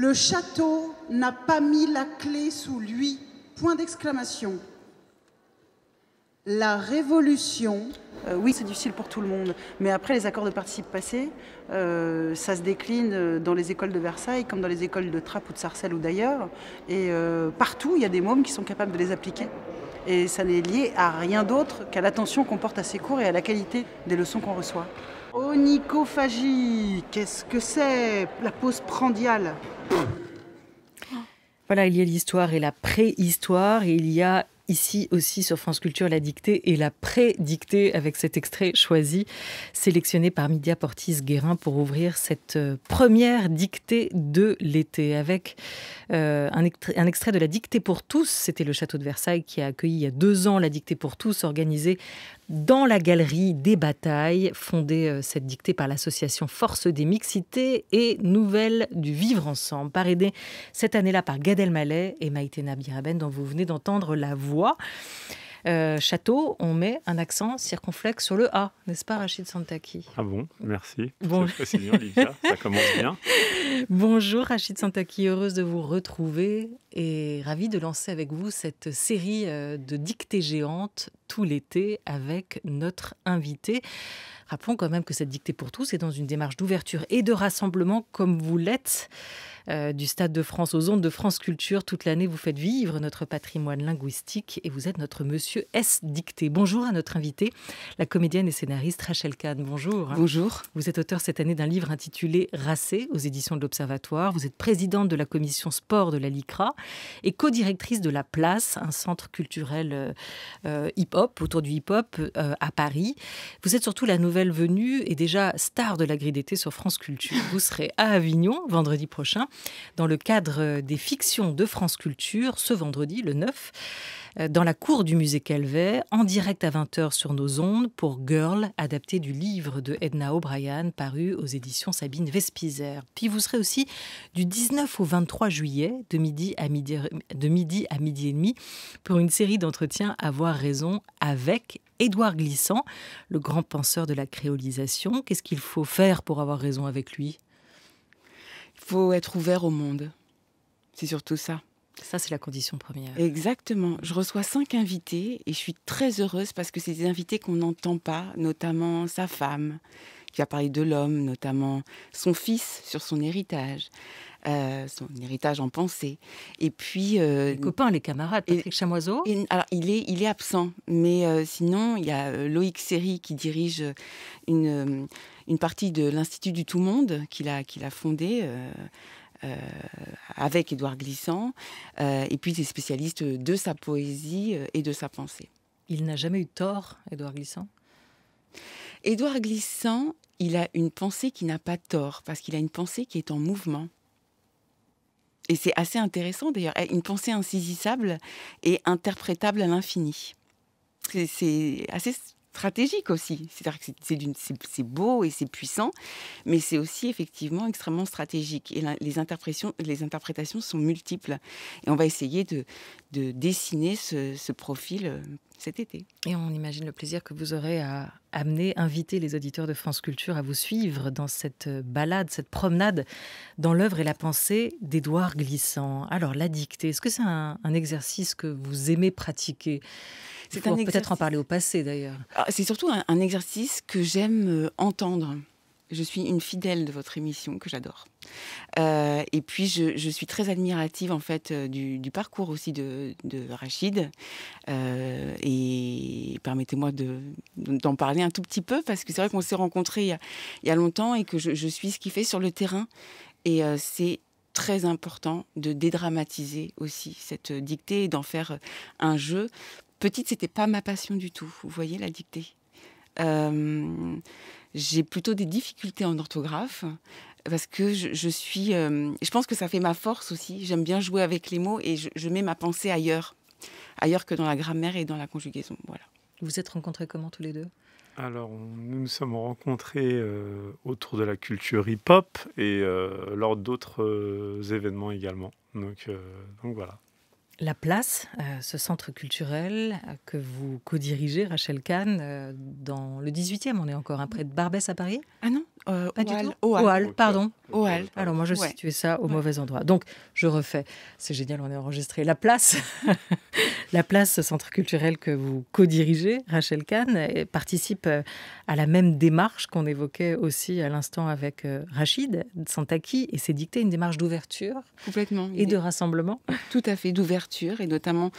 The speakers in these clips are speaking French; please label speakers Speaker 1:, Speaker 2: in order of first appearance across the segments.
Speaker 1: Le château n'a pas mis la clé sous lui. Point d'exclamation. La révolution. Euh, oui, c'est difficile pour tout le monde. Mais après, les accords de participe passés, euh, ça se décline euh, dans les écoles de Versailles, comme dans les écoles de Trappes ou de Sarcelles ou d'ailleurs. Et partout, il y a des mômes qui sont capables de les appliquer. Et ça n'est lié à rien d'autre qu'à l'attention qu'on porte à ces cours et à la qualité des leçons qu'on reçoit. Onychophagie, qu'est-ce que c'est La pause prandiale
Speaker 2: Voilà, il y a l'histoire et la préhistoire, et il y a ici aussi sur France Culture la dictée et la prédictée avec cet extrait choisi, sélectionné par Media Portis Guérin pour ouvrir cette euh, première dictée de l'été avec euh, un, un, extrait de la dictée pour tous. C'était le château de Versailles qui a accueilli il y a deux ans la dictée pour tous organisée dans la galerie des batailles, fondée euh, cette dictée par l'association Force des Mixités et Nouvelles du Vivre Ensemble, par cette année-là par Gad Elmaleh et Maïtena Biraben, dont vous venez d'entendre la voix. Euh, château, on met un accent circonflexe sur le A, n'est-ce pas, Rachid Santaki
Speaker 3: Ah bon, merci. ça commence bien.
Speaker 2: Bonjour, Rachid Santaki, heureuse de vous retrouver et ravie de lancer avec vous cette série euh, de dictées géantes tout l'été avec notre invité. Rappelons quand même que cette dictée pour tous est dans une démarche d'ouverture et de rassemblement comme vous l'êtes. Euh, du Stade de France aux ondes de France Culture, toute l'année vous faites vivre notre patrimoine linguistique et vous êtes notre monsieur S dicté. Bonjour à notre invité, la comédienne et scénariste Rachel Kahn. Bonjour. Bonjour. Vous êtes auteur cette année d'un livre intitulé Racé aux éditions de l'Observatoire. Vous êtes présidente de la commission sport de la LICRA et co-directrice de La Place, un centre culturel euh, euh, hip-hop, autour du hip-hop euh, à Paris. Vous êtes surtout la nouvelle venue et déjà star de la grille d'été sur France Culture. Vous serez à Avignon vendredi prochain dans le cadre des fictions de France Culture ce vendredi, le 9. Euh, dans la cour du musée Calvet, en direct à 20h sur nos ondes, pour Girl, adapté du livre de Edna O'Brien, paru aux éditions Sabine Vespizer. Puis vous serez aussi du 19 au 23 juillet, de midi à midi, de midi, à midi et demi, pour une série d'entretiens Avoir raison avec Édouard Glissant, le grand penseur de la créolisation. Qu'est-ce qu'il faut faire pour avoir raison avec lui Il faut être ouvert
Speaker 1: au monde. C'est surtout ça. Ça, c'est la condition première. Exactement. Je reçois cinq invités et je suis très heureuse parce que c'est des invités qu'on n'entend pas, notamment sa femme, qui a parlé de l'homme, notamment son fils sur son héritage. Euh, son héritage en pensée. Et puis. Euh, les copains, les camarades, Patrick Chamoiseau alors, il est, absent, mais euh, sinon, il y a Loïc Série qui dirige une, partie de l'Institut du Tout-Monde qu'il a, qu'il a fondé euh, avec Édouard Glissant, euh, et puis des spécialistes de sa poésie euh, et de sa pensée. Il n'a jamais eu tort, Édouard Glissant Édouard Glissant, il a une pensée qui n'a pas tort, parce qu'il a une pensée qui est en mouvement. Et c'est assez intéressant d'ailleurs, eh, une pensée insaisissable et interprétable à l'infini. C'est assez stratégique aussi. C'est-à-dire que c'est beau et c'est puissant, mais c'est aussi effectivement extrêmement stratégique. Et les, interprétations, sont multiples. Et on va essayer de, dessiner ce, profil euh, cet été.
Speaker 2: Et on imagine le plaisir que vous aurez à amener, inviter les auditeurs de France Culture à vous suivre dans cette euh, balade, cette promenade dans l'œuvre et la pensée d'Edouard Glissant. Alors, la dictée, est-ce que c'est un, exercice que vous aimez pratiquer c'est peut-être en parler au passé d'ailleurs.
Speaker 1: Ah, c'est surtout un, exercice que j'aime euh, entendre. Je suis une fidèle de votre émission que j'adore. Euh, et puis je, suis très admirative en fait euh, du, parcours aussi de, Rachid. et permettez-moi d'en parler un tout petit peu parce que c'est vrai qu'on s'est rencontrés il y, a, longtemps et que je, suis ce qu'il fait sur le terrain. Et c'est très important de dédramatiser aussi cette dictée et d'en faire un jeu petite, c'était pas ma passion du tout. Vous voyez la dictée. Euh, j'ai plutôt des difficultés en orthographe parce que je, suis. Euh, je pense que ça fait ma force aussi. J'aime bien jouer avec les mots et je, mets ma pensée ailleurs, ailleurs que dans la grammaire et dans la conjugaison. Voilà.
Speaker 2: Vous êtes rencontrés comment tous les deux alors, nous nous sommes
Speaker 3: rencontrés euh, autour de la culture hip-hop et lors d'autres événements également. donc voilà.
Speaker 2: La Place, euh, ce centre culturel euh, que vous co-dirigez, Rachel Kahn, euh, dans le 18e, on est encore, après de Barbès à Paris ah non euh, Pas du tout pardon. Oal. Alors moi, je suis situais ça au mauvais endroit. Donc, je refais. C'est génial, on est enregistré. La place, la place centre culturel que vous co-dirigez, Rachel Kahn, participe euh, à la même démarche qu'on évoquait aussi à l'instant avec euh, Rachid Santaki. Et c'est dicté une démarche d'ouverture.
Speaker 1: Complètement. Et de rassemblement. Tout à fait, d'ouverture. Et notamment,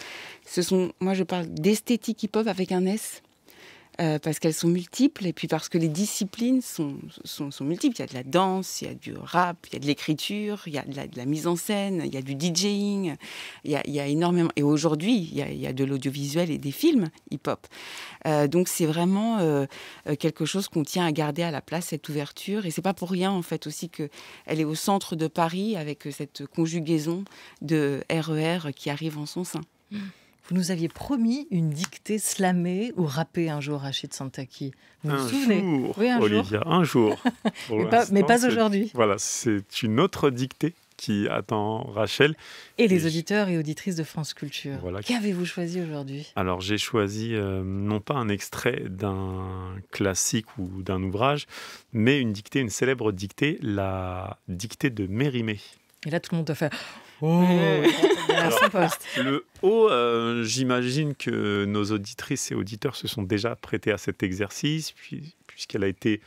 Speaker 1: ce sont, moi, je parle d'esthétique hip-hop avec un S euh, parce qu'elles sont multiples et puis parce que les disciplines sont, sont, sont, multiples. Il y a de la danse, il y a du rap, il y a de l'écriture, il y a de la, mise en scène, il y a du DJing, il y a, énormément. Et aujourd'hui, il, y a de l'audiovisuel et des films hip-hop. Euh, donc c'est vraiment euh, quelque chose qu'on tient à garder à la place, cette ouverture. Et c'est pas pour rien en fait aussi qu'elle est au centre de Paris avec cette conjugaison de RER e qui arrive en son sein. Mmh. Vous nous aviez
Speaker 2: promis une dictée slamée ou rappée un jour, Rachid Santaki. Vous un vous souvenez jour, un Olivia, jour. un
Speaker 3: jour. mais, pas, aujourd'hui. Voilà, c'est une autre dictée qui attend Rachel.
Speaker 2: Et les auditeurs et auditrices de France Culture. Qu'avez-vous choisi aujourd'hui
Speaker 3: Alors j'ai choisi euh, non pas un extrait d'un classique ou d'un ouvrage, mais une dictée, une célèbre dictée, la dictée de Mérimée.
Speaker 2: Et là tout le monde doit faire Oh. Euh,
Speaker 3: le haut, euh, j'imagine que nos auditrices et auditeurs se sont déjà prêtés à cet exercice, puis, puisqu'elle a été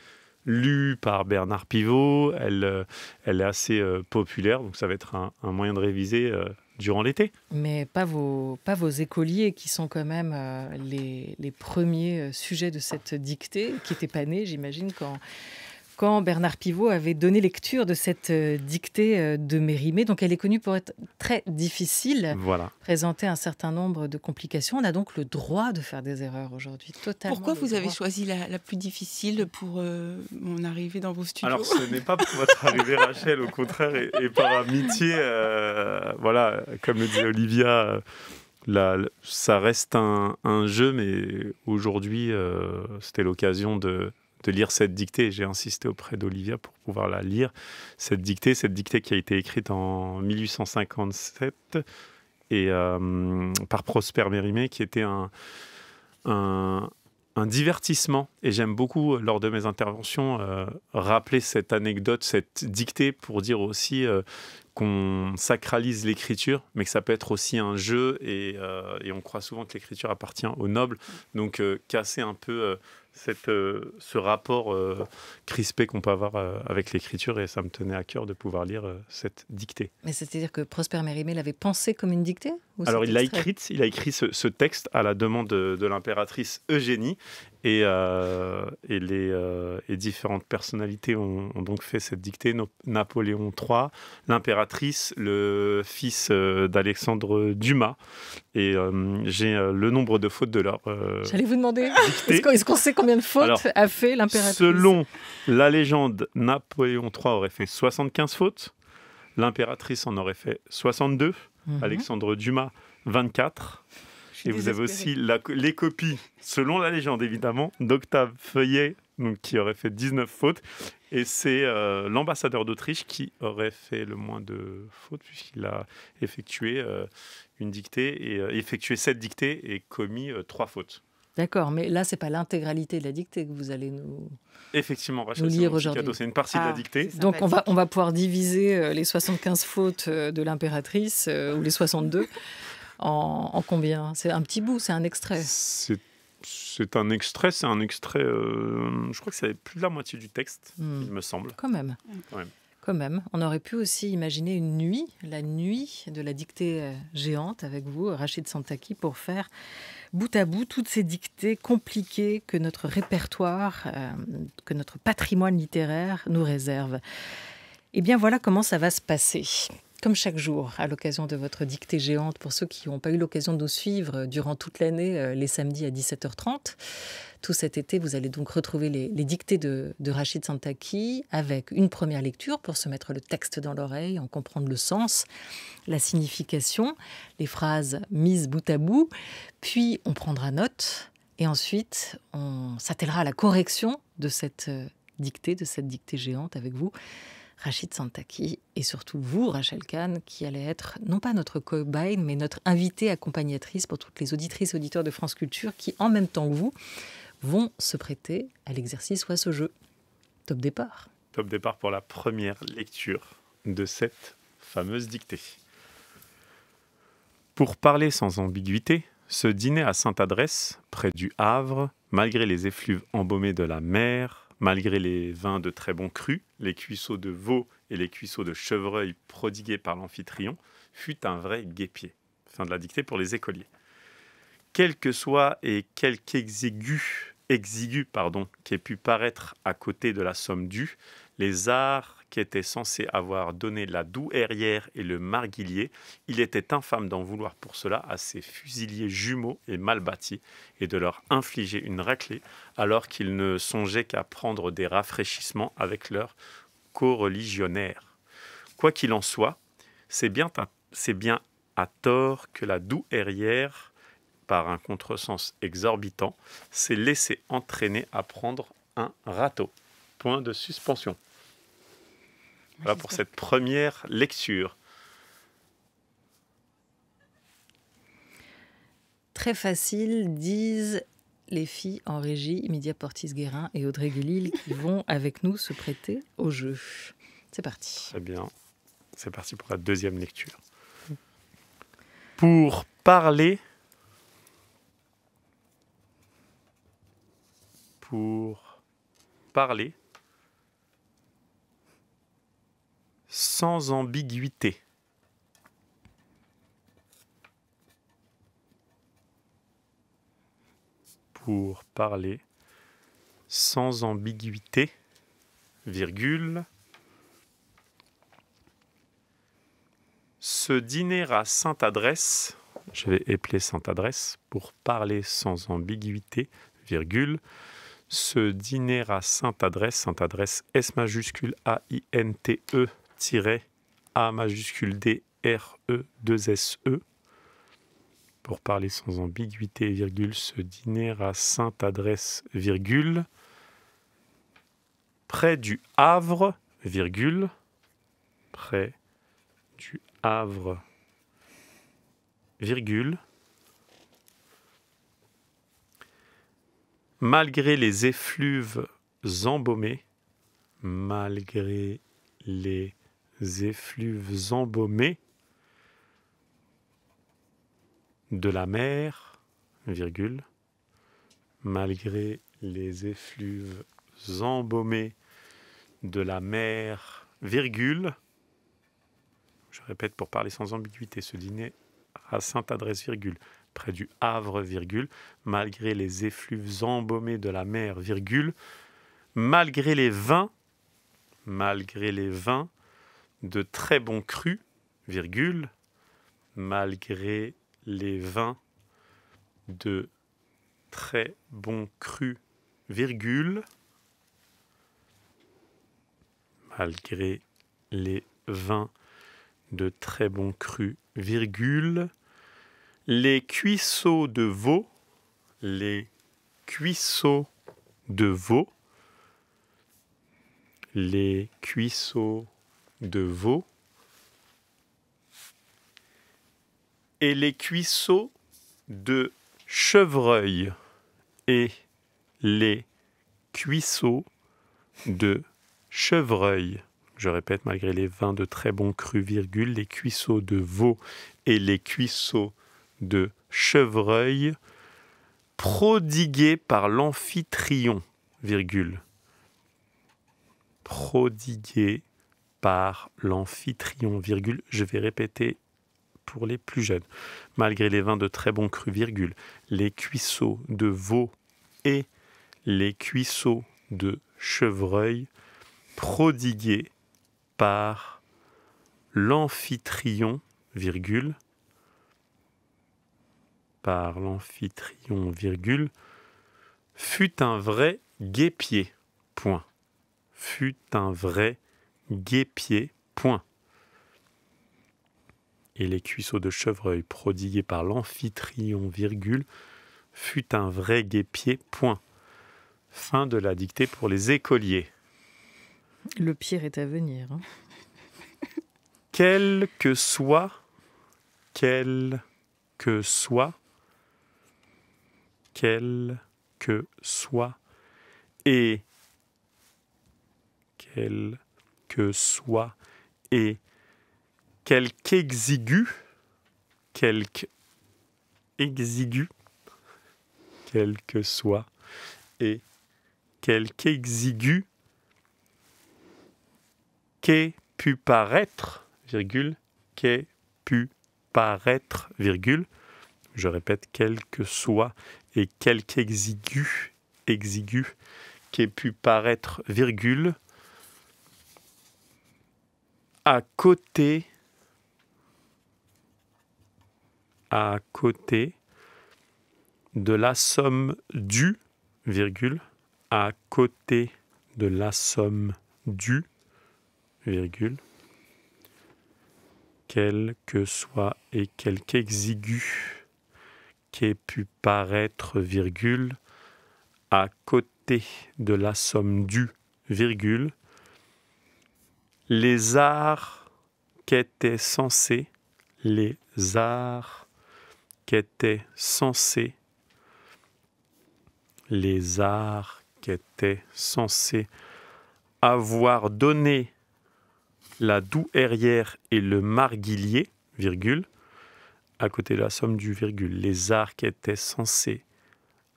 Speaker 3: lue par Bernard Pivot, elle, euh, elle est assez populaire, donc ça va être un, moyen de réviser durant l'été.
Speaker 2: Mais pas vos, pas vos écoliers qui sont quand même les, les premiers sujets de cette dictée, qui n'étaient pas nés, j'imagine, quand quand Bernard Pivot avait donné lecture de cette euh, dictée euh, de Mérimée. Donc elle est connue pour être très difficile, voilà. présenter un certain nombre de complications. On a
Speaker 1: donc le droit de faire des erreurs aujourd'hui, totalement. Pourquoi vous avez choisi la, plus difficile pour euh, mon arrivée dans vos studios Alors ce n'est pas
Speaker 3: pour votre arrivée, Rachel, au contraire, et, par amitié, voilà, comme le dit Olivia. ça reste un, jeu, mais aujourd'hui, c'était l'occasion de, de lire cette dictée. J'ai insisté auprès d'Olivia pour pouvoir la lire. Cette dictée, cette dictée qui a été écrite en 1857 et, euh, par Prosper Mérimée, qui était un, un, divertissement. Et j'aime beaucoup, lors de mes interventions, euh, rappeler cette anecdote, cette dictée, pour dire aussi euh, qu'on sacralise l'écriture, mais que ça peut être aussi un jeu. Et, et on croit souvent que l'écriture appartient aux nobles. Donc, casser un peu cette, euh, ce rapport euh, crispé qu'on peut avoir euh, avec l'écriture et ça me tenait à cœur de pouvoir lire cette dictée.
Speaker 2: Mais c'est-à-dire que Prosper Mérimée l'avait pensé comme une dictée alors il a écrit,
Speaker 3: il a écrit ce, texte à la demande de, l'impératrice Eugénie et, euh, les euh, différentes personnalités ont, donc fait cette dictée. Napoléon III, l'impératrice, le fils euh, d'Alexandre Dumas. Et j'ai le nombre de fautes de leur. J'allais
Speaker 2: vous demander, est-ce qu'on sait combien de fautes a fait l'impératrice Selon
Speaker 3: la légende, Napoléon III aurait fait 75 fautes, l'impératrice en aurait fait 62. Mhm. Alexandre Dumas 24. Et vous avez aussi les copies, selon la légende évidemment, d'Octave Feuillet, qui aurait fait 19 fautes. Et c'est euh, l'ambassadeur d'Autriche qui aurait fait le moins de fautes, puisqu'il a effectué euh, une dictée, et, euh, effectué 7 dictées et commis trois 3 fautes.
Speaker 2: D'accord, mais là, c'est pas l'intégralité de la dictée que vous allez nous,
Speaker 3: Effectivement, lire aujourd'hui. C'est une partie de la ah, dictée. Donc on va,
Speaker 2: on va pouvoir diviser euh, les 75 fautes euh, de l'impératrice, euh, ou les 62, en, en combien C'est un petit bout, c'est un extrait.
Speaker 3: C'est un extrait, c'est un extrait. je crois que c'est plus de la moitié du texte, hmm. il me semble. Quand même. Quand même.
Speaker 2: Quand même. On aurait pu aussi imaginer une nuit, la nuit de la dictée géante avec vous, Rachid Santaki, pour faire bout à bout toutes ces dictées compliquées que notre répertoire, euh, que notre patrimoine littéraire nous réserve. Et eh bien voilà comment ça va se passer comme chaque jour, à l'occasion de votre dictée géante, pour ceux qui n'ont pas eu l'occasion de nous suivre durant toute l'année, euh, les samedis à 17h30. Tout cet été, vous allez donc retrouver les, dictées de, de, Rachid Santaki avec une première lecture pour se mettre le texte dans l'oreille, en comprendre le sens, la signification, les phrases mises bout à bout. Puis on prendra note et ensuite on s'attellera à la correction de cette euh, dictée, de cette dictée géante avec vous. Rachid Santaki et surtout vous, Rachel Kahn, qui allez être non pas notre cobaye, mais notre invitée accompagnatrice pour toutes les auditrices et auditeurs de France Culture qui, en même temps que vous, vont se prêter à l'exercice ou à ce jeu. Top départ.
Speaker 3: Top départ pour la première lecture de cette fameuse dictée. Pour parler sans ambiguïté, ce dîner à Sainte-Adresse, près du Havre, malgré les effluves embaumés de la mer, Malgré les vins de très bon cru, les cuisseaux de veau et les cuisseaux de chevreuil prodigués par l'amphitryon fut un vrai guépier. Fin de la dictée pour les écoliers. Quel que soit et quelque exigu, exigu pardon, qu'ait pu paraître à côté de la somme due, les arts qui était censé avoir donné la douairière et le marguillier. Il était infâme d'en vouloir pour cela à ses fusiliers jumeaux et mal bâtis et de leur infliger une raclée alors qu'ils ne songeaient qu'à prendre des rafraîchissements avec leurs co-religionnaires. Quoi qu'il en soit, c'est bien, bien, à tort que la douairière, par un contresens exorbitant, s'est laissée entraîner à prendre un râteau. Point de suspension. Voilà pour cette première lecture.
Speaker 2: Très facile, disent les filles en régie, Emilia Portis-Guérin et Audrey Gulil, qui vont avec nous se prêter au jeu. C'est parti.
Speaker 3: Très bien. C'est parti pour la deuxième lecture.
Speaker 2: Pour parler.
Speaker 3: Pour parler. sans ambiguïté. Pour parler sans ambiguïté, virgule, ce dîner à sainte adresse, je vais épeler sainte adresse, pour parler sans ambiguïté, virgule, ce dîner à sainte adresse, sainte adresse S majuscule A-I-N-T-E, a majuscule D R E 2 S E. Pour parler sans ambiguïté, virgule, ce dîner à sainte adresse, virgule, près du Havre, virgule, près du Havre, virgule, malgré les effluves embaumés, malgré les effluves embaumés de la mer, virgule, malgré les effluves embaumés de la mer, virgule, je répète pour parler sans ambiguïté, ce dîner à sainte adresse, virgule, près du Havre, virgule, malgré les effluves embaumés de la mer, virgule, malgré les vins, malgré les vins de très bons crus, virgule, malgré les vins de très bons crus, virgule, malgré les vins de très bons crus, virgule, les cuisseaux de veau, les cuisseaux de veau, les cuisseaux de veau et les cuisseaux de chevreuil et les cuisseaux de chevreuil. Je répète, malgré les vins de très bon cru, virgule, les cuisseaux de veau et les cuisseaux de chevreuil prodigués par l'amphitryon, virgule. Prodigués par l'amphitryon, virgule, je vais répéter pour les plus jeunes. Malgré les vins de très bon cru, les cuisseaux de veau et les cuisseaux de chevreuil prodigués par l'amphitryon, virgule, par l'amphitryon, virgule, fut un vrai guépier, point. Fut un vrai guépier, point. Et les cuisseaux de chevreuil prodigués par l'amphitryon, virgule, fut un vrai guépier, point. Fin de la dictée pour les écoliers.
Speaker 2: Le pire est à venir. Hein.
Speaker 3: quel que soit, quel que soit, quel que soit, et quel que soit et quelque exigu, quelque exigu, quel que soit et quelque exigu qu'ait pu paraître, virgule, qu'ait pu paraître, virgule, je répète, quel que soit et quelque exigu, exigu, qu'ait pu paraître, virgule, à côté, à côté de la somme du, virgule, à côté de la somme du, virgule, quel que soit et quelque exigu qu'ait pu paraître, virgule, à côté de la somme du, virgule, les arts qu'étaient censés, les arts qu'étaient censés, les arts qu'étaient censés avoir donné la douairière et le marguilier, virgule, à côté de la somme du virgule, les arts qu'étaient censés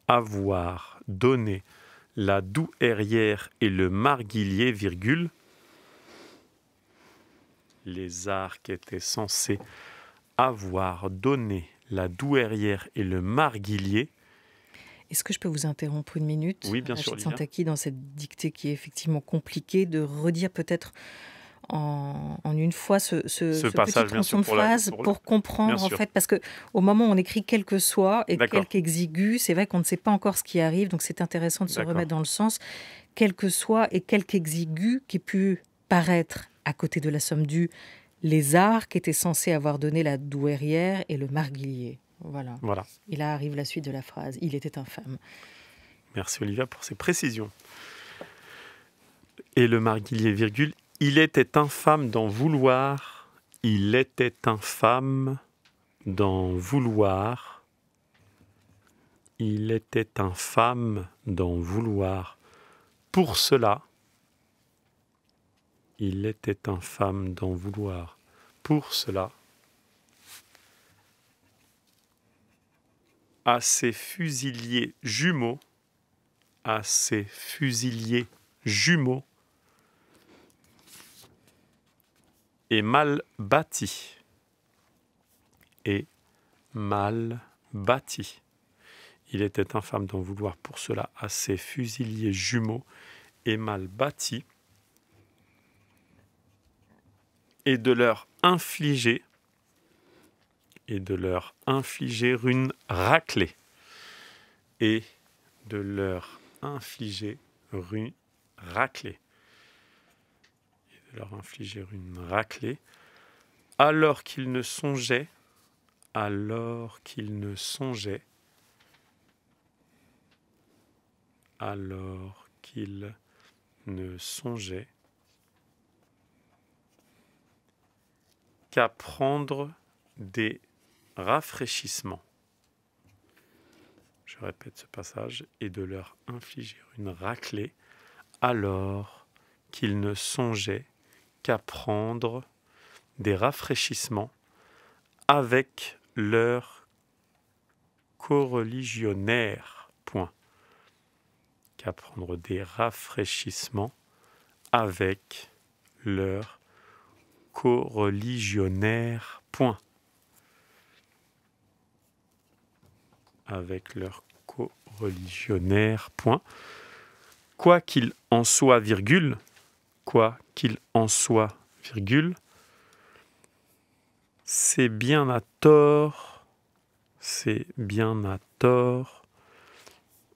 Speaker 3: avoir donné la douairière et le marguillier virgule, les arcs étaient censés avoir donné la douairière et le Marguillier.
Speaker 2: Est-ce que je peux vous interrompre une minute Oui, bien Rachid sûr. acquis dans cette dictée qui est effectivement compliquée, de redire peut-être en, une fois ce, petit de phrase pour, comprendre en fait parce que au moment où on écrit quelque soit et quelque exigu c'est vrai qu'on ne sait pas encore ce qui arrive donc c'est intéressant de se remettre dans le sens quel que soit et quelque exigu qui ait pu paraître à côté de la somme due, les arts qu'étaient censés avoir donné la douairière et le marguillier. Voilà. voilà. Et là arrive la suite de la phrase. Il était infâme.
Speaker 3: Merci Olivia pour ces précisions. Et le marguillier, virgule, il était infâme d'en vouloir, il était infâme d'en vouloir, il était infâme d'en vouloir. Pour cela, il était infâme d'en vouloir. Pour cela, à ses fusiliers jumeaux, à ses fusiliers jumeaux, et mal bâti, et mal bâti. Il était infâme d'en vouloir pour cela à ses fusiliers jumeaux et mal bâtis et de leur infliger et de leur infliger une raclée et de leur infliger une raclée et de leur infliger une raclée alors qu'ils ne songeaient alors qu'ils ne songeaient alors qu'ils ne songeaient qu'à prendre des rafraîchissements. Je répète ce passage, et de leur infliger une raclée, alors qu'ils ne songeaient qu'à prendre des rafraîchissements avec leurs coreligionnaires. Point. Qu'à prendre des rafraîchissements avec leurs co-religionnaires, point. Avec leurs co-religionnaires, point. Quoi qu'il en soit, virgule, quoi qu'il en soit, virgule, c'est bien à tort, c'est bien à tort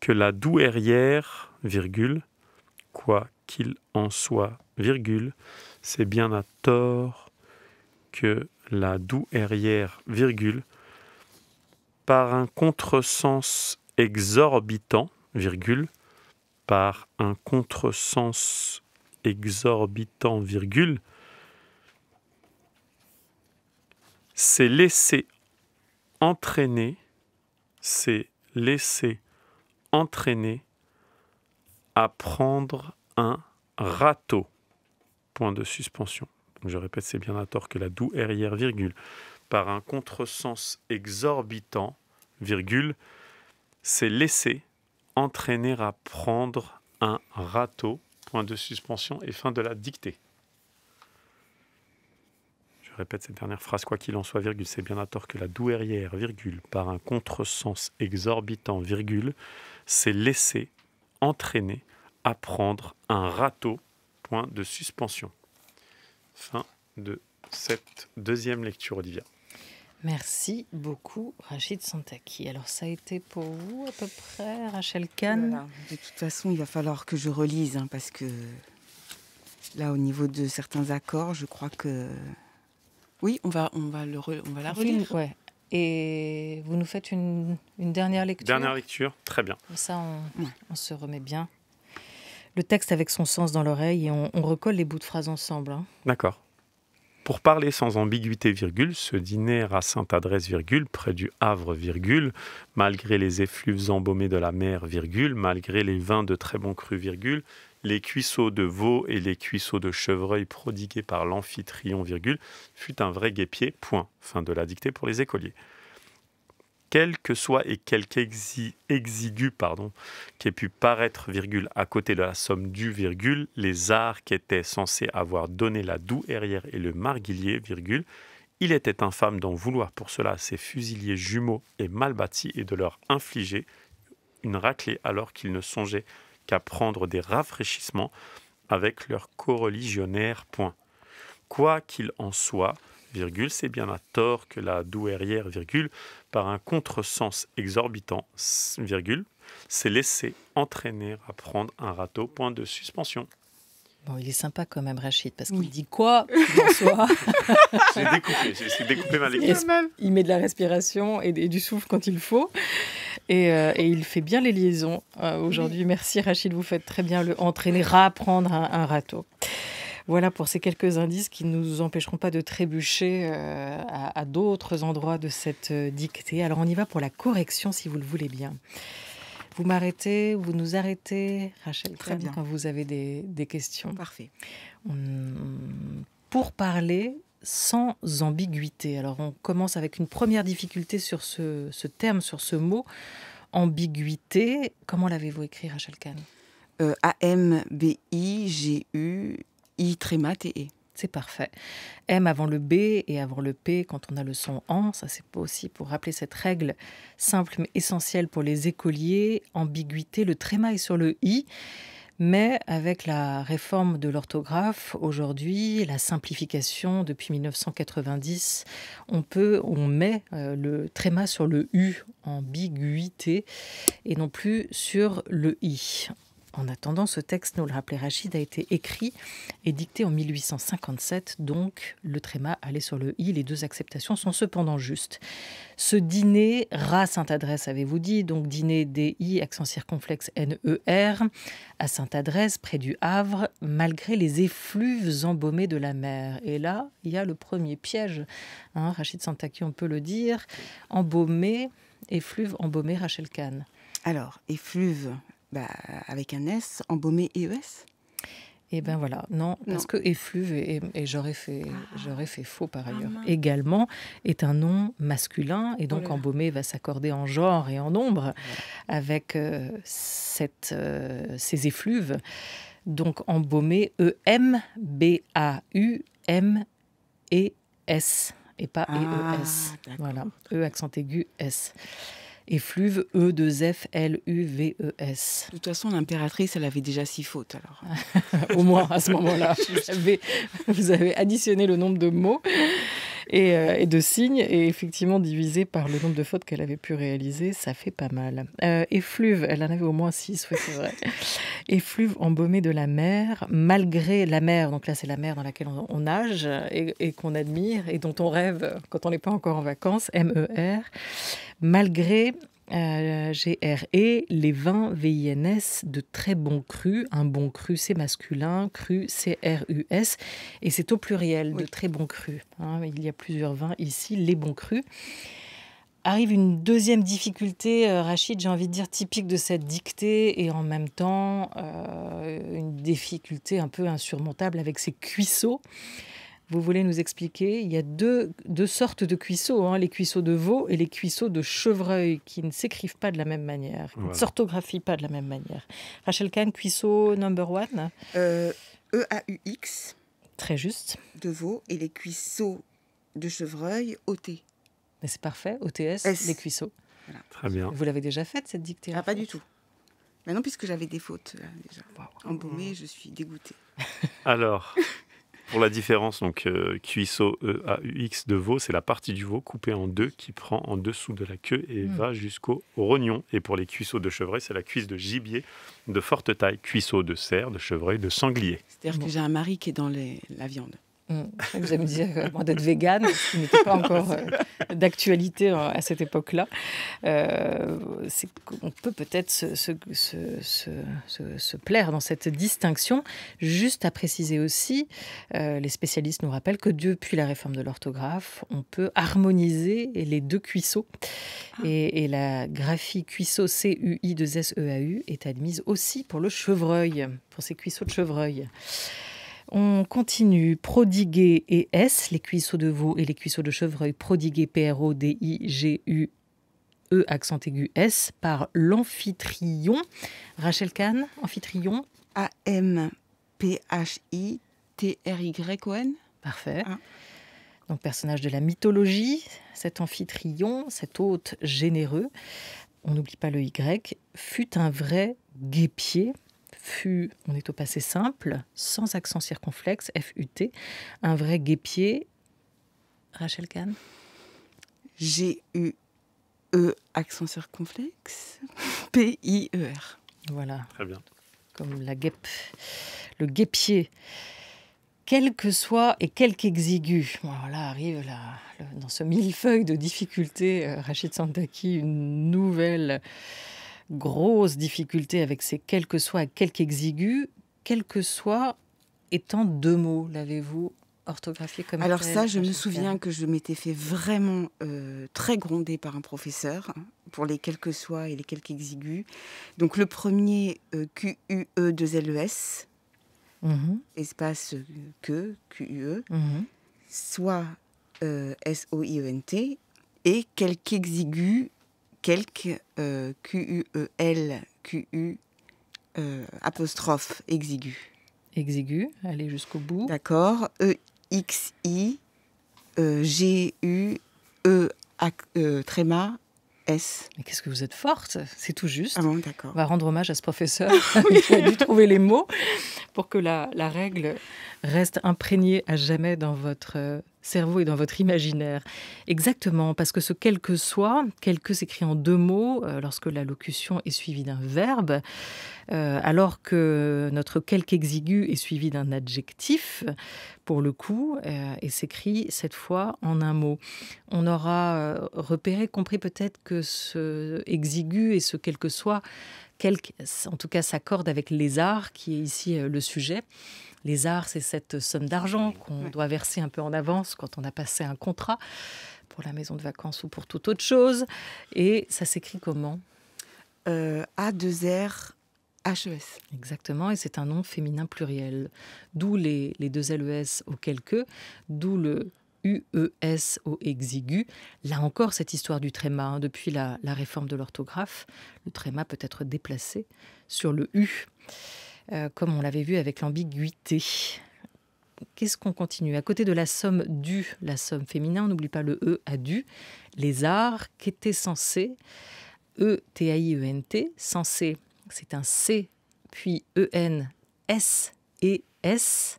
Speaker 3: que la douairière, virgule, quoi qu'il en soit, virgule, c'est bien à tort que la doue virgule, par un contresens exorbitant, virgule, par un contresens exorbitant, virgule, c'est laisser entraîner, c'est laisser entraîner à prendre un râteau point de suspension. je répète, c'est bien à tort que la doux virgule, par un contresens exorbitant, virgule, s'est laissé entraîner à prendre un râteau, point de suspension et fin de la dictée. Je répète cette dernière phrase, quoi qu'il en soit, virgule, c'est bien à tort que la douairière, virgule, par un contresens exorbitant, virgule, s'est laissé entraîner à prendre un râteau, Point de suspension. Fin de cette deuxième lecture, Olivia.
Speaker 2: Merci beaucoup, Rachid Santaki. Alors, ça a été pour vous
Speaker 1: à peu près, Rachel Kahn De toute façon, il va falloir que je relise, hein, parce que là, au niveau de certains accords, je crois que. Oui, on va, on va, le la relire.
Speaker 2: Et vous nous faites une, dernière lecture Dernière
Speaker 3: lecture, très bien.
Speaker 2: ça, on se remet bien le texte avec son sens dans l'oreille et on, recolle les bouts de phrases ensemble. Hein.
Speaker 3: D'accord. Pour parler sans ambiguïté, virgule, ce dîner à Sainte-Adresse, virgule, près du Havre, virgule, malgré les effluves embaumés de la mer, virgule, malgré les vins de très bon cru, virgule, les cuisseaux de veau et les cuisseaux de chevreuil prodigués par l'amphitryon, virgule, fut un vrai guépier, point. Fin de la dictée pour les écoliers quel que soit et quel exigu pardon, qui ait pu paraître virgule à côté de la somme du virgule, les arts qui étaient censés avoir donné la doux arrière et le marguillier virgule, il était infâme d'en vouloir pour cela à ces fusiliers jumeaux et mal bâtis et de leur infliger une raclée alors qu'ils ne songeaient qu'à prendre des rafraîchissements avec leurs coreligionnaires. Point. Quoi qu'il en soit, virgule, c'est bien à tort que la douairière, virgule, par un contresens exorbitant, virgule, s'est laissée entraîner à prendre un râteau, point de suspension.
Speaker 2: Bon, il est sympa quand même, Rachid, parce qu'il dit quoi j'ai Il met de la respiration et, du souffle quand il faut. Et, euh, il fait bien les liaisons euh, aujourd'hui. Merci, Rachid, vous faites très bien le entraîner, à prendre un râteau. Voilà pour ces quelques indices qui ne nous empêcheront pas de trébucher euh, à, d'autres endroits de cette euh, dictée. Alors on y va pour la correction si vous le voulez bien. Vous m'arrêtez, vous nous arrêtez, Rachel, très bien. quand vous avez des, questions. Parfait. pour parler sans ambiguïté. Alors on commence avec une première difficulté sur ce, terme, sur ce mot, ambiguïté. Comment l'avez-vous écrit, Rachel Kahn
Speaker 1: euh, A-M-B-I-G-U I, tréma, TE. E. C'est parfait. M avant le B et avant le P
Speaker 2: quand on a le son en, ça c'est aussi pour rappeler cette règle simple mais essentielle pour les écoliers, ambiguïté, le tréma est sur le I. Mais avec la réforme de l'orthographe aujourd'hui, la simplification depuis 1990, on peut, on met euh, le tréma sur le U, ambiguïté, et non plus sur le I. En attendant, ce texte, nous le rappelait Rachid, a été écrit et dicté en 1857, donc le tréma allait sur le i, les deux acceptations sont cependant justes. Ce dîner, Ra Sainte-Adresse avez-vous dit, donc dîner d-i », accent circonflexe « n-e-r », à Sainte-Adresse, près du Havre, malgré les effluves embaumées de la mer. Et là, il y a le premier piège, hein, Rachid Santaki, on peut le dire, embaumé, effluve embaumé Rachel Kahn. Alors, effluve, bah, avec un S, embaumé ES e eh bien voilà, non, parce que effluve, et, j'aurais fait, ah. fait faux par ah, ailleurs, également, est un nom masculin, et donc embaumé va s'accorder en genre et en nombre avec euh, cette, euh, ces effluves. Donc embaumé, E-M-B-A-U-M-E-S, et pas ah, E-E-S.
Speaker 1: Voilà, E accent aigu, S fluve, E-2-F-L-U-V-E-S. De toute façon, l'impératrice, elle avait déjà six fautes alors. Au moins à ce moment-là. vous avez additionné le nombre de mots. Euh,
Speaker 2: et, de signes. Et effectivement, divisé par le nombre de fautes qu'elle avait pu réaliser, ça fait pas mal. Euh, effluve, elle en avait au moins six, oui, c'est vrai. effluve embaumée de la mer, malgré la mer. Donc là, c'est la mer dans laquelle on, nage et, et qu'on admire et dont on rêve quand on n'est pas encore en vacances, e R, Malgré euh, GRE, les vins VINS de très bons crus. Un bon cru, c'est masculin, cru, c'est s et c'est au pluriel, de très bons crus. Hein, il y a plusieurs vins ici, les bons crus. Arrive une deuxième difficulté, euh, Rachid, j'ai envie de dire typique de cette dictée, et en même temps euh, une difficulté un peu insurmontable avec ces cuisseaux vous voulez nous expliquer, il y a deux, deux sortes de cuisseaux, hein, les cuisseaux de veau et les cuisseaux de chevreuil, qui ne s'écrivent pas de la même manière, une ne s'orthographient pas de la même manière. Rachel Kahn, cuisseau number one
Speaker 1: E-A-U-X. Euh, e Très juste. De veau et les cuisseaux de chevreuil, T. Mais c'est parfait, o t S. les cuisseaux. Très bien. Vous l'avez déjà fait cette dictée ah, Pas du tout. Mais bah non, puisque j'avais des fautes, euh, déjà. Embaumée, je suis dégoûtée.
Speaker 3: Alors Pour la différence, donc euh, cuisseau à e x de veau, c'est la partie du veau coupée en deux qui prend en dessous de la queue et hmm. va jusqu'au rognon. Et pour les cuisseaux de chevreuil, c'est la cuisse de gibier de forte taille, cuisseau de cerf, de chevreuil, de sanglier.
Speaker 1: C'est-à-dire que j'ai un mari qui est dans la viande. Mm. Vous allez me dire, euh, d'être végane, ce n'était pas
Speaker 2: encore euh, d'actualité euh, à cette époque-là. on peut peut-être se, se, se, se, plaire dans cette distinction. Juste à préciser aussi, les spécialistes nous rappellent que depuis la réforme de l'orthographe, on peut harmoniser les deux cuisseaux. Ah. Et, et, la graphie cuissot C-U-I-2-S-E-A-U e est admise aussi pour le chevreuil, pour ces cuisseaux de chevreuil. On continue. prodigué et S, les cuisseaux de veau et les cuisseaux de chevreuil, prodigué, P-R-O-D-I-G-U. E accent aigu S par l'amphitryon. Rachel Kahn, amphitryon. A-M-P-H-I-T-R-Y-O-N. Parfait. Ah. Donc personnage de la mythologie, cet amphitryon, cet hôte généreux, on n'oublie pas le Y, fut un vrai guépier, fut, on est au passé simple, sans accent circonflexe, F-U-T, un vrai guépier. Rachel Kahn
Speaker 1: G-U-E, accent circonflexe, P-I-E-R.
Speaker 2: Voilà. Très bien.
Speaker 1: Comme la guêpe, le guépier
Speaker 2: quel que soit et quelque exigu. Voilà, alors là arrive dans ce millefeuille de difficultés, euh, Rachid Santaki, une nouvelle grosse difficulté avec ces quel que soit, quelques exigu, quel que soit étant deux mots, l'avez-vous orthographié comme Alors ça, je me souviens
Speaker 1: que je m'étais fait vraiment euh, très gronder par un professeur pour les quelques soit » et les quelques exigus. Donc le premier euh, e e mhm. euh, que Q U E 2 L E espace que Q U E soit S O I e N T et quelques exigus quelques euh, Q-U-E-L, Q-U euh, apostrophe exigu. Exigu, allez jusqu'au bout. D'accord. E-X-I, euh, G-U-E, tréma, S. Mais qu'est-ce que vous êtes forte, c'est tout
Speaker 2: juste. Ah d'accord. On va rendre hommage à ce professeur qui a dû trouver les mots pour que la, la règle reste imprégnée à jamais dans votre cerveau et dans votre imaginaire. Exactement, parce que ce quel que soit, quelque s'écrit en deux mots, euh, lorsque la locution est suivie d'un verbe, euh, alors que notre quelque exigu est suivi d'un adjectif, pour le coup, euh, et s'écrit cette fois en un mot. On aura repéré, compris peut-être que ce exigu et ce quel que soit, quelque, en tout cas s'accorde avec les qui est ici le sujet les arts, c'est cette somme d'argent qu'on doit verser un peu en avance quand on a passé un contrat pour la maison de vacances ou pour toute autre chose. Et ça s'écrit comment euh, A2R HES. Exactement, et c'est un nom féminin pluriel. D'où les, les, deux LES au quelque, d'où le UES au exigu. Là encore, cette histoire du tréma, hein, depuis la, la réforme de l'orthographe, le tréma peut être déplacé sur le U. Euh, comme on l'avait vu avec l'ambiguïté. Qu'est-ce qu'on continue À côté de la somme du, la somme féminin, on n'oublie pas le E à du, les arts, qu'était censé, E, T, A, I, E, N, T, censé, c'est un C, puis E, N, S e S,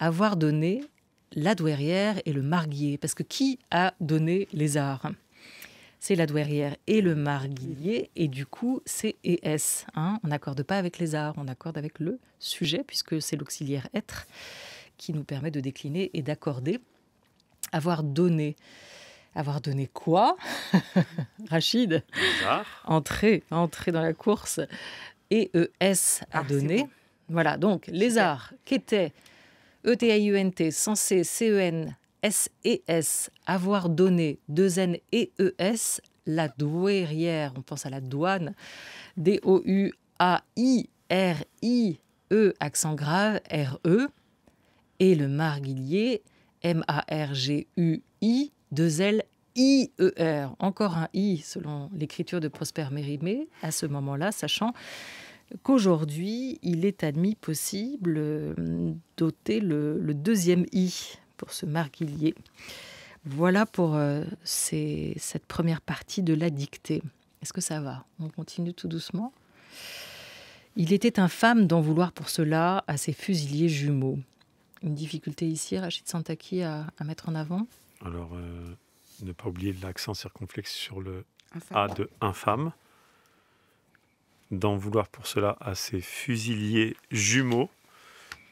Speaker 2: avoir donné la douairière et le marguier. Parce que qui a donné les arts c'est la douairière et le marguillier, et du coup, c'est ES. Hein. on n'accorde pas avec les arts, on accorde avec le sujet, puisque c'est l'auxiliaire être qui nous permet de décliner et d'accorder. Avoir donné. Avoir donné quoi Rachid Entrer, entrer dans la course. Et ES a donné. Voilà, donc les arts e e n t censé C-E-N... S-E-S, e avoir donné, deux N et E-S, la douairière, on pense à la douane, D-O-U-A-I-R-I-E, accent grave, R-E, et le marguillier, M-A-R-G-U-I, deux L, I-E-R, encore un I selon l'écriture de Prosper Mérimée, à ce moment-là, sachant qu'aujourd'hui, il est admis possible euh, d'ôter le, deuxième I pour ce marguillier. Voilà pour euh, cette première partie de la dictée. Est-ce que ça va On continue tout doucement. Il était infâme d'en vouloir pour cela à ses fusiliers jumeaux. Une difficulté ici, Rachid Santaki, à, mettre en avant
Speaker 3: Alors, euh, ne pas oublier l'accent circonflexe sur le A de infâme. D'en vouloir pour cela à ses fusiliers jumeaux.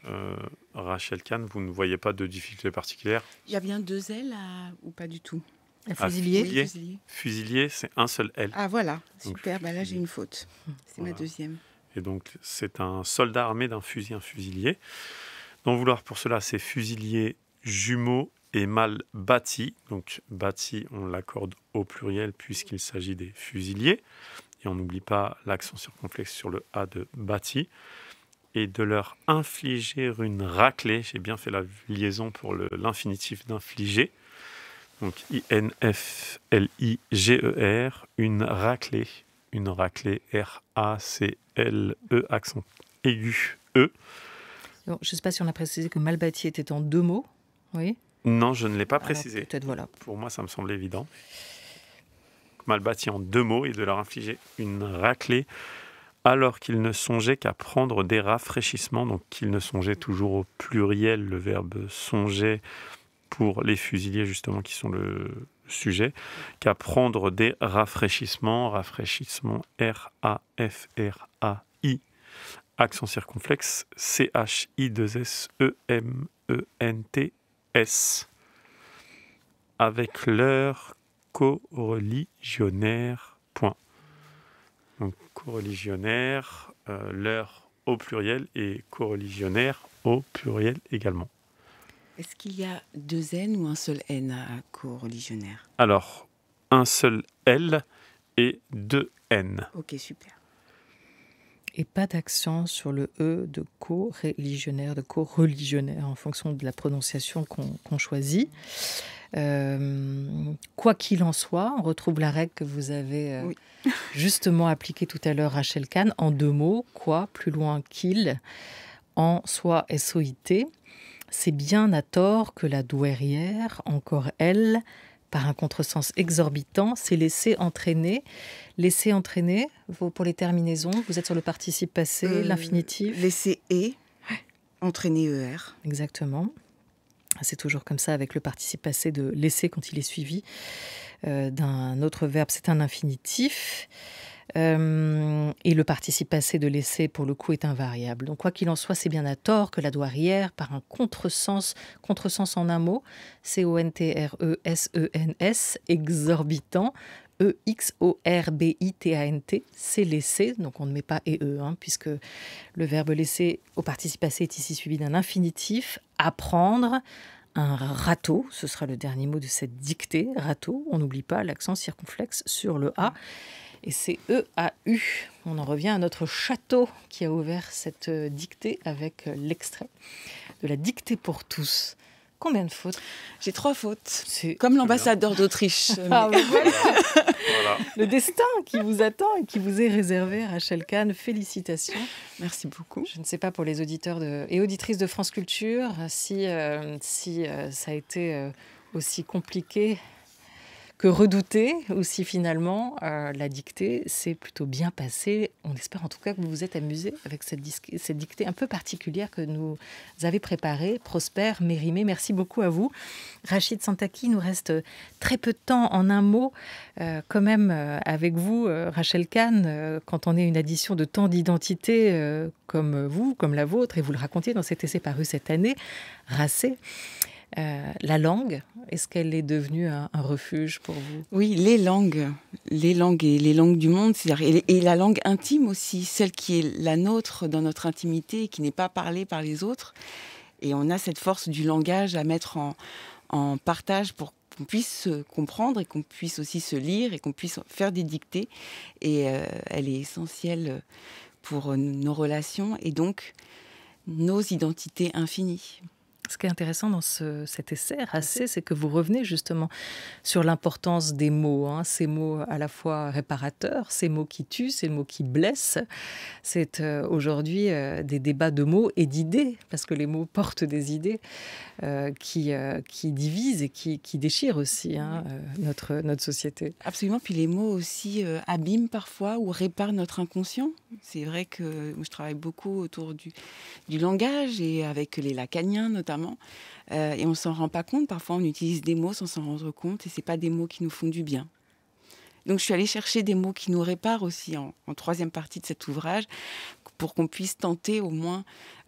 Speaker 3: Euh, Rachel Kahn, vous ne voyez pas de difficultés particulières
Speaker 1: Il y a bien deux L ou pas du tout un ah, fusilier.
Speaker 3: fusilier. c'est un seul L. Ah voilà, super,
Speaker 1: ben là j'ai une faute. C'est ma deuxième.
Speaker 3: Et donc c'est un soldat armé d'un fusil, un fusilier. Donc vouloir pour cela, c'est fusilier jumeau et mal bâti. Donc bâti, on l'accorde au pluriel puisqu'il s'agit des fusiliers. Et on n'oublie pas l'accent circonflexe sur le A de bâti et de leur infliger une raclée. J'ai bien fait la liaison pour l'infinitif d'infliger. Donc I-N-F-L-I-G-E-R, une raclée. Une raclée, R-A-C-L-E, accent aigu, E.
Speaker 2: je ne sais pas si on a précisé que Malbati était en deux mots. Oui.
Speaker 3: Non, je ne l'ai pas précisé. Peut-être voilà. Pour moi, ça me semble évident. Malbati en deux mots et de leur infliger une raclée alors qu'il ne songeait qu'à prendre des rafraîchissements, donc qu'il ne songeait toujours au pluriel, le verbe songer pour les fusiliers justement qui sont le sujet, qu'à prendre des rafraîchissements, rafraîchissements R-A-F-R-A-I, accent circonflexe C-H-I-2-S-E-M-E-N-T-S, e e avec leur co religionnaire euh, leur au pluriel et co-religionnaire, au pluriel également.
Speaker 1: Est-ce qu'il y a deux N ou un seul N à co-religionnaire
Speaker 3: Alors, un seul L et deux N.
Speaker 1: Ok, super
Speaker 2: et pas d'accent sur le E de co-religionnaire, de co-religionnaire, en fonction de la prononciation qu'on choisit. Euh, quoi qu'il en soit, on retrouve la règle que vous avez euh, justement appliquée tout à l'heure, Rachel Kahn, en deux mots, quoi, plus loin qu'il, en soi et C'est bien à tort que la douairière, encore elle, par un contresens exorbitant, c'est laisser entraîner. Laisser entraîner, vous, pour les terminaisons, vous êtes sur le participe passé, euh, l'infinitif. Laisser et, entraîner ER. Exactement. C'est toujours comme ça avec le participe passé de laisser quand il est suivi euh, d'un autre verbe. C'est un infinitif. Euh, et le participe passé de laisser » pour le coup, est invariable. Donc, quoi qu'il en soit, c'est bien à tort que la douairière, par un contresens, contresens en un mot, C-O-N-T-R-E-S-E-N-S, e exorbitant, E-X-O-R-B-I-T-A-N-T, c'est laisser, donc on ne met pas E-E, hein, puisque le verbe laisser au participe passé est ici suivi d'un infinitif, apprendre, un râteau, ce sera le dernier mot de cette dictée, râteau, on n'oublie pas l'accent circonflexe sur le A. Et c'est EAU. On en revient à notre château qui a ouvert cette euh, dictée avec euh, l'extrait de la dictée pour tous. Combien de fautes J'ai trois fautes. Comme l'ambassadeur d'Autriche. Ah, Le destin qui vous attend et qui vous est réservé, Rachel Kahn. Félicitations. Merci beaucoup. Je ne sais pas pour les auditeurs de... et auditrices de France Culture si, euh, si ça a été aussi compliqué que redouter aussi finalement euh, la dictée s'est plutôt bien passée. On espère en tout cas que vous vous êtes amusé avec cette, dictée un peu particulière que nous avez préparée. Prosper, Mérimée, merci beaucoup à vous. Rachid Santaki, nous reste très peu de temps en un mot. Euh, quand même, euh, avec vous, Rachel Kahn, quand on est une addition de tant d'identités comme vous, comme la vôtre, et vous le racontiez dans cet essai paru
Speaker 1: cette année, Racé. Euh, la langue, est-ce qu'elle est devenue un, refuge pour vous Oui, les langues, les langues et les langues du monde, et, et, la langue intime aussi, celle qui est la nôtre dans notre intimité, qui n'est pas parlée par les autres. Et on a cette force du langage à mettre en, partage pour qu'on puisse se comprendre et qu'on puisse aussi se lire et qu'on puisse faire des dictées. Et euh, elle est essentielle pour nos relations et donc nos identités
Speaker 2: infinies. Ce qui est intéressant dans cet essai, assez, c'est que vous revenez justement sur l'importance des mots, hein. ces mots à la fois réparateurs, ces mots qui tuent, ces mots qui blessent. C'est euh, aujourd'hui euh, des débats de mots et d'idées, parce que les mots portent des idées euh, qui, qui divisent et qui, qui déchirent aussi hein,
Speaker 1: notre, notre société. Absolument, puis les mots aussi abîment parfois ou réparent notre inconscient. C'est vrai que je travaille beaucoup autour du, du langage et avec les lacaniens notamment euh, et on s'en rend pas compte. Parfois, on utilise des mots sans s'en rendre compte et c'est pas des mots qui nous font du bien. Donc, je suis allée chercher des mots qui nous réparent aussi en, troisième partie de cet ouvrage pour qu'on puisse tenter au moins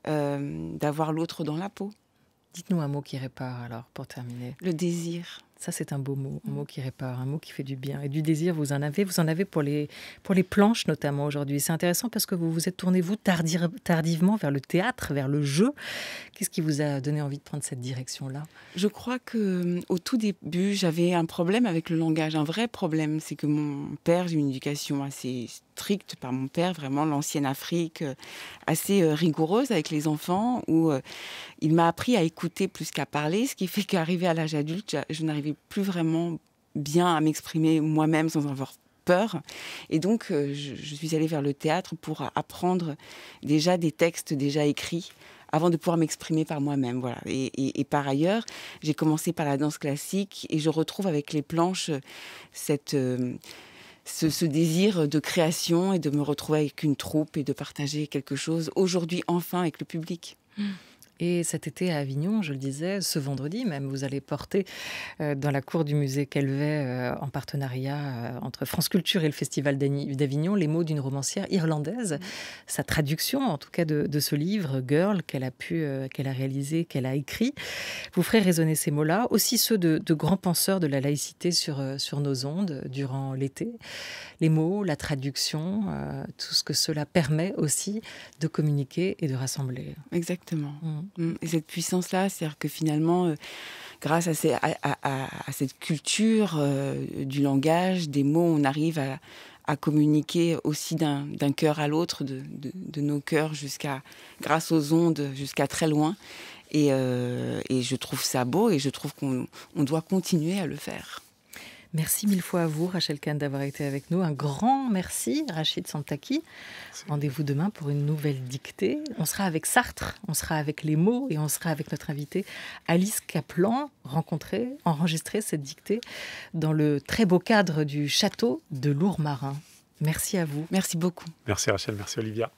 Speaker 1: euh, d'avoir l'autre dans la peau.
Speaker 2: Dites-nous un mot qui répare alors pour terminer. Le désir. Ça, c'est un beau mot, un mot mm. qui répare, un mot qui fait du bien. Et du désir, vous en avez. Vous en avez pour les, pour les planches, notamment aujourd'hui. C'est intéressant parce que vous vous êtes tourné, vous, tardivement vers le théâtre, vers le jeu. Qu'est-ce qui vous a donné envie de prendre cette direction-là
Speaker 1: Je crois que euh, au tout début, j'avais un problème avec le langage, un vrai problème. C'est que mon père, j'ai une éducation assez stricte par mon père, vraiment l'ancienne Afrique, euh, assez euh, rigoureuse avec les enfants, où euh, il m'a appris à écouter plus qu'à parler, ce qui fait qu'arrivé à l'âge adulte, je n'arrivais plus vraiment bien à m'exprimer moi-même sans avoir peur. Et donc, je, suis allée vers le théâtre pour apprendre déjà des textes déjà écrits avant de pouvoir m'exprimer par moi-même. Voilà. Et, par ailleurs, j'ai commencé par la danse classique et je retrouve avec les planches cette ce, désir de création et de me retrouver avec une troupe et de partager quelque chose aujourd'hui enfin avec le public. Mm. Et
Speaker 2: cet été à Avignon, je le disais, ce vendredi même, vous allez porter euh, dans la cour du musée Calvet, euh, en partenariat euh, entre France Culture et le Festival d'Avignon, les mots d'une romancière irlandaise. Mm. Sa traduction, en tout cas, de, ce livre, Girl, qu'elle a pu, qu'elle a réalisé, qu'elle a écrit, vous ferez résonner ces mots-là, aussi ceux de, grands penseurs de la laïcité sur, sur nos ondes durant l'été. Les mots, la traduction, tout
Speaker 1: ce que cela permet aussi de communiquer et de rassembler. Exactement. Mm. Mm. cette puissance-là, c'est-à-dire que finalement, euh, grâce à, cette culture euh, du langage, des mots, on arrive à, communiquer aussi d'un cœur à l'autre, de, nos cœurs jusqu'à, grâce aux ondes, jusqu'à très loin. et, euh, je trouve ça beau et je trouve qu'on doit continuer à le faire.
Speaker 2: Merci mille fois à vous, Rachel Kahn, d'avoir été avec nous. Un grand merci, Rachid Santaki. Rendez-vous demain pour une nouvelle dictée. On sera avec Sartre, on sera avec les mots et on sera avec notre invitée Alice Kaplan, rencontrée, enregistrée cette dictée dans le très beau cadre du château de Lourmarin. Merci à vous. Merci beaucoup.
Speaker 3: Merci Rachel, merci Olivia.